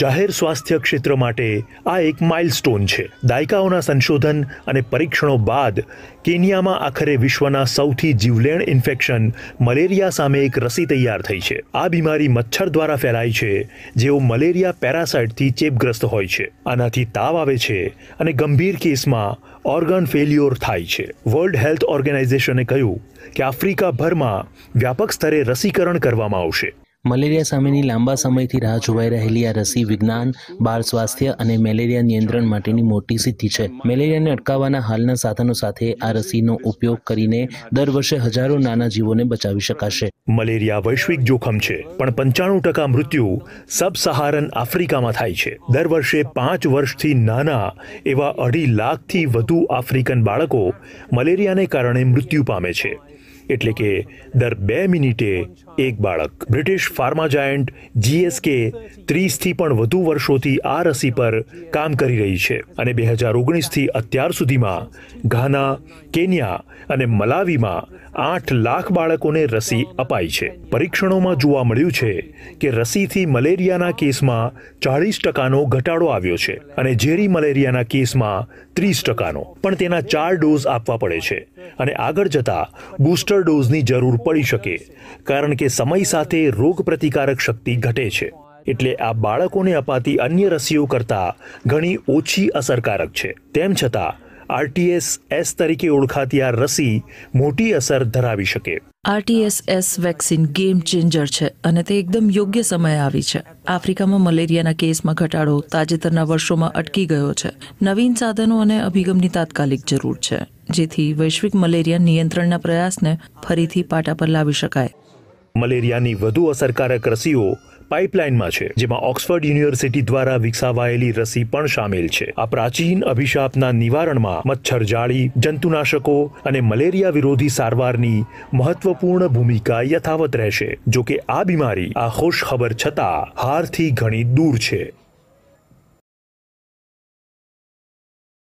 જાહેર સ્વાસ્થ્ય ક્ષેત્ર માટે આ એક માઇલસ્ટોન છે દાયકાઓના સંશોધન અને પરીક્ષણો બાદ કેન્યામાં આખરે વિશ્વના સૌથી જીવલેણ ઇન્ફેક્શન મલેરિયા સામે એક રસી તૈયાર થઈ છે આ બીમારી મચ્છર દ્વારા ફેલાય છે જેઓ મલેરિયા પેરાસાઇટથી ચેપગ્રસ્ત હોય છે આનાથી તાવ આવે છે અને ગંભીર કેસમાં ઓર્ગન ફેલ્યોર થાય છે વર્લ્ડ હેલ્થ ઓર્ગેનાઇઝેશને કહ્યું કે આફ્રિકાભરમાં વ્યાપક સ્તરે રસીકરણ કરવામાં આવશે મલેરિયા સામેની લાંબા સમયથી રાહ જોવાઈ રહેલી આ રસી વિજ્ઞાન બાળ સ્વાસ્થ્ય અને મેલેરિયા નિયંત્રણ માટેની મોટી સિદ્ધિ છે મેલેરિયાને અટકાવવાના હાલના સાધનો સાથે આ રસીનો ઉપયોગ કરીને દર વર્ષે હજારો નાના જીવોને બચાવી શકાશે મલેરિયા વૈશ્વિક જોખમ છે પણ પંચાણું ટકા મૃત્યુ સબ સહારન આફ્રિકામાં થાય છે દર વર્ષે પાંચ વર્ષથી નાના એવા અઢી લાખથી વધુ આફ્રિકન બાળકો મલેરિયાને કારણે મૃત્યુ પામે છે એટલે કે દર બે મિનિટે એક બાળક બ્રિટિશ ફાર્મા જાયન્ટ જીએસકે ત્રીસથી પણ વધુ વર્ષોથી આ રસી પર કામ કરી રહી છે અને બે હજાર ઓગણીસથી અત્યાર સુધીમાં ઘાના કેન્યા અને મલાવીમાં આઠ લાખ બાળકોને રસી અપાઈ છે પરીક્ષણોમાં જોવા મળ્યું છે કે રસીથી મલેરિયાના કેસમાં ચાળીસ ટકાનો ઘટાડો આવ્યો છે અને ઝેરી મલેરિયાના કેસમાં ત્રીસ ટકાનો પણ તેના ચાર ડોઝ આપવા પડે છે અને આગળ જતા બૂસ્ટર ડોઝની જરૂર પડી શકે કારણ કે સમય સાથે રોગપ્રતિકારક શક્તિ ઘટે છે એટલે આ બાળકોને અપાતી અન્ય રસીઓ કરતાં ઘણી ઓછી અસરકારક છે તેમ છતાં આરટીએસ એસ તરીકે ઓળખાતી આ રસી મોટી અસર ધરાવી શકે RTS S vaccine game changer છે અને તે એકદમ યોગ્ય સમયે આવી છે આફ્રિકામાં મલેરિયાના કેસમાં ઘટાડો તાજેતરના વર્ષોમાં અટકી ગયો છે નવીન સાધનો અને અભિગમની તાત્કાલિક જરૂર છે જેથી વૈશ્વિક મલેરિયા નિયંત્રણના પ્રયાસને ફરીથી પાટા પર લાવી શકાય મલેરિયાની વધુ અસરકારક રસીઓ પાઇપલાઇનમાં છે જેમાં ઓક્સફર્ડ યુનિવર્સિટી દ્વારા વિકસાવાયેલી રસી પણ સામેલ છે આ પ્રાચીન અભિશાપના નિવારણમાં મચ્છર જાળી જંતુનાશકો અને મલેરિયા વિરોધી સારવારની મહત્વપૂર્ણ ભૂમિકા યથાવત રહેશે જોકે આ બીમારી આ ખુશ ખબર છતાં હારથી ઘણી દૂર છે